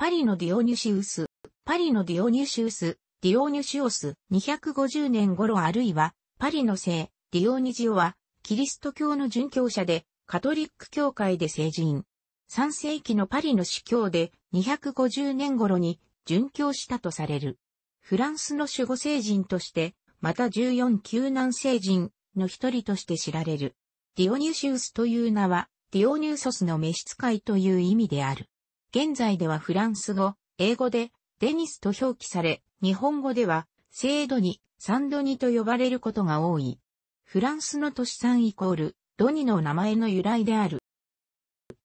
パリのディオニュシウス、パリのディオニュシウス、ディオニュシオス、250年頃あるいは、パリの聖、ディオニジオは、キリスト教の殉教者で、カトリック教会で成人。3世紀のパリの司教で250年頃に殉教したとされる。フランスの守護聖人として、また14救難聖人の一人として知られる。ディオニュシウスという名は、ディオニューソスの召使いという意味である。現在ではフランス語、英語でデニスと表記され、日本語ではセードニ、サンドニと呼ばれることが多い。フランスの都市産イコール、ドニの名前の由来である。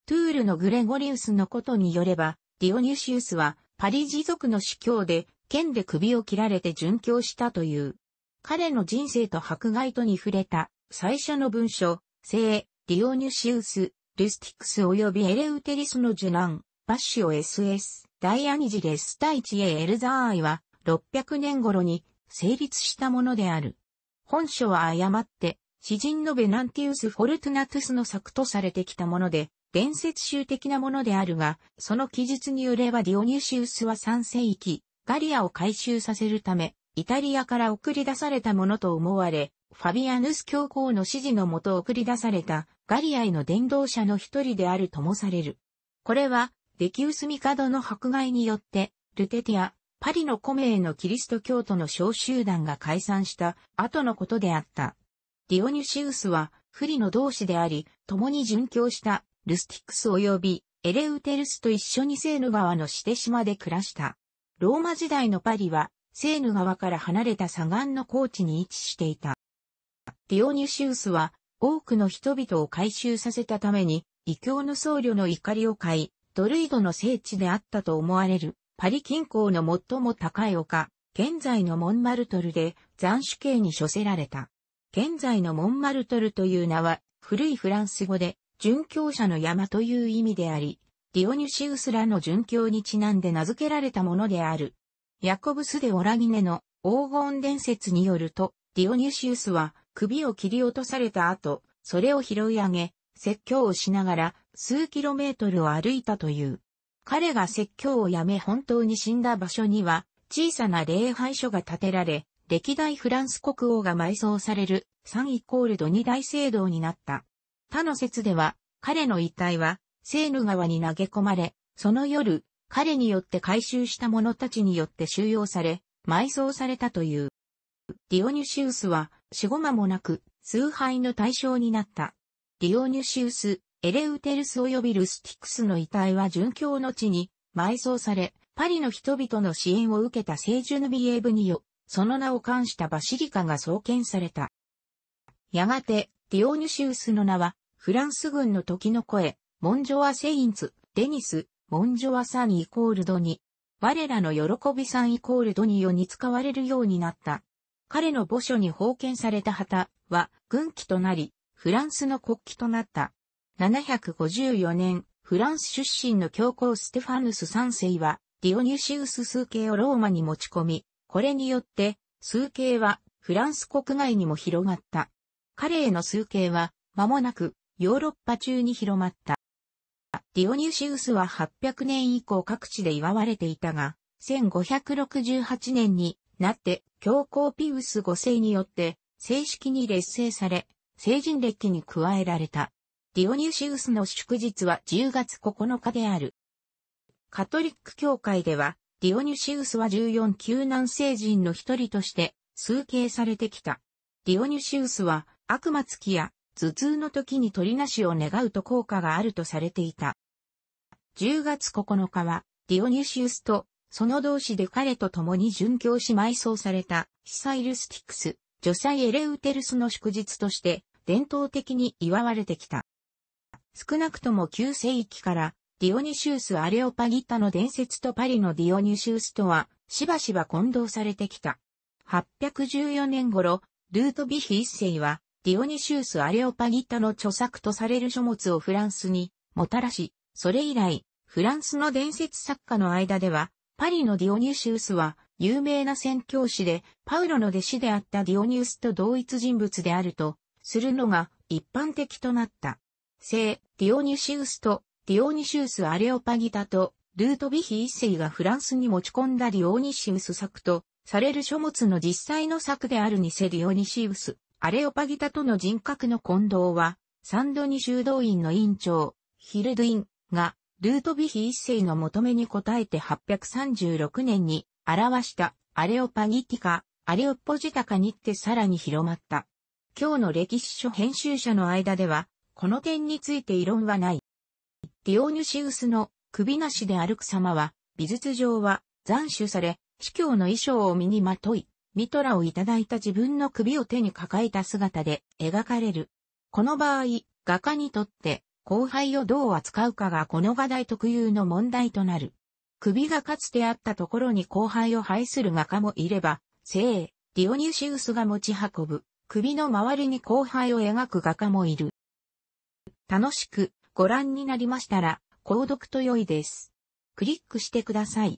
トゥールのグレゴリウスのことによれば、ディオニュシウスはパリ持続の司教で、剣で首を切られて殉教したという。彼の人生と迫害とに触れた最初の文書、聖、ディオニュシウス、ルスティクス及びエレウテリスの受難バッシオ SS、ダイアニジレスタイチエルザーアイは、600年頃に成立したものである。本書は誤って、詩人のベナンティウス・フォルトゥナトゥスの作とされてきたもので、伝説集的なものであるが、その記述によればディオニュシウスは3世紀、ガリアを回収させるため、イタリアから送り出されたものと思われ、ファビアヌス教皇の指示のもと送り出されたガリアへの伝道者の一人であるともされる。これはデキウスミカドの迫害によって、ルテティア、パリの古名のキリスト教徒の小集団が解散した後のことであった。ディオニュシウスは、不利の同志であり、共に殉教したルスティクス及びエレウテルスと一緒にセーヌ川のシテ島で暮らした。ローマ時代のパリは、セーヌ川から離れた左岸の高地に位置していた。ディオニュシウスは、多くの人々を回収させたために、異教の僧侶の怒りを買い、ドルイドの聖地であったと思われる、パリ近郊の最も高い丘、現在のモンマルトルで斬首刑に処せられた。現在のモンマルトルという名は、古いフランス語で、殉教者の山という意味であり、ディオニシウスらの殉教にちなんで名付けられたものである。ヤコブス・でオラギネの黄金伝説によると、ディオニシウスは首を切り落とされた後、それを拾い上げ、説教をしながら数キロメートルを歩いたという。彼が説教をやめ本当に死んだ場所には小さな礼拝所が建てられ、歴代フランス国王が埋葬される3イコールド2大聖堂になった。他の説では彼の遺体はセーヌ川に投げ込まれ、その夜、彼によって回収した者たちによって収容され、埋葬されたという。ディオニュシウスは死後間もなく崇拝の対象になった。ディオニュシウス、エレウテルス及びルスティクスの遺体は殉教の地に埋葬され、パリの人々の支援を受けた聖ジュヌビエーブによ、その名を冠したバシリカが創建された。やがて、ディオニュシウスの名は、フランス軍の時の声、モンジョア・セインツ、デニス、モンジョア・サンイコールドに、我らの喜びさんイコールドによに使われるようになった。彼の墓所に封建された旗は軍旗となり、フランスの国旗となった。754年、フランス出身の教皇ステファヌス3世は、ディオニュシウス数形をローマに持ち込み、これによって、数形はフランス国外にも広がった。彼への数形は、間もなく、ヨーロッパ中に広まった。ディオニュシウスは800年以降各地で祝われていたが、1568年になって教皇ピウス5世によって正式に劣勢され、成人歴に加えられた。ディオニュシウスの祝日は10月9日である。カトリック教会では、ディオニュシウスは14級難聖人の一人として、崇敬されてきた。ディオニュシウスは、悪魔つきや、頭痛の時に鳥なしを願うと効果があるとされていた。10月9日は、ディオニュシウスと、その同志で彼と共に殉教し埋葬された、ヒサイルスティクス、女祭エレウテルスの祝日として、伝統的に祝われてきた。少なくとも旧世紀からディオニシウス・アレオパギタの伝説とパリのディオニシウスとはしばしば混同されてきた。814年頃、ルートビヒ一世はディオニシウス・アレオパギタの著作とされる書物をフランスにもたらし、それ以来、フランスの伝説作家の間では、パリのディオニュシウスは有名な宣教師で、パウロの弟子であったディオニウスと同一人物であるとするのが一般的となった。聖、ディオニシウスと、ディオニシウス・アレオパギタと、ルートビヒ一世がフランスに持ち込んだディオニシウス作と、される書物の実際の作であるニセディオニシウス、アレオパギタとの人格の混同は、サンドニ修道院の院長、ヒルドゥインが、ルートビヒ一世の求めに応えて836年に、表した、アレオパギティカ、アレオポジタカにってさらに広まった。今日の歴史書編集者の間では、この点について異論はない。ディオニュシウスの首なしで歩く様は、美術上は斬首され、司教の衣装を身にまとい、ミトラをいただいた自分の首を手に抱えた姿で描かれる。この場合、画家にとって後輩をどう扱うかがこの画題特有の問題となる。首がかつてあったところに後輩を排する画家もいれば、聖、ディオニュシウスが持ち運ぶ首の周りに後輩を描く画家もいる。楽しくご覧になりましたら、購読と良いです。クリックしてください。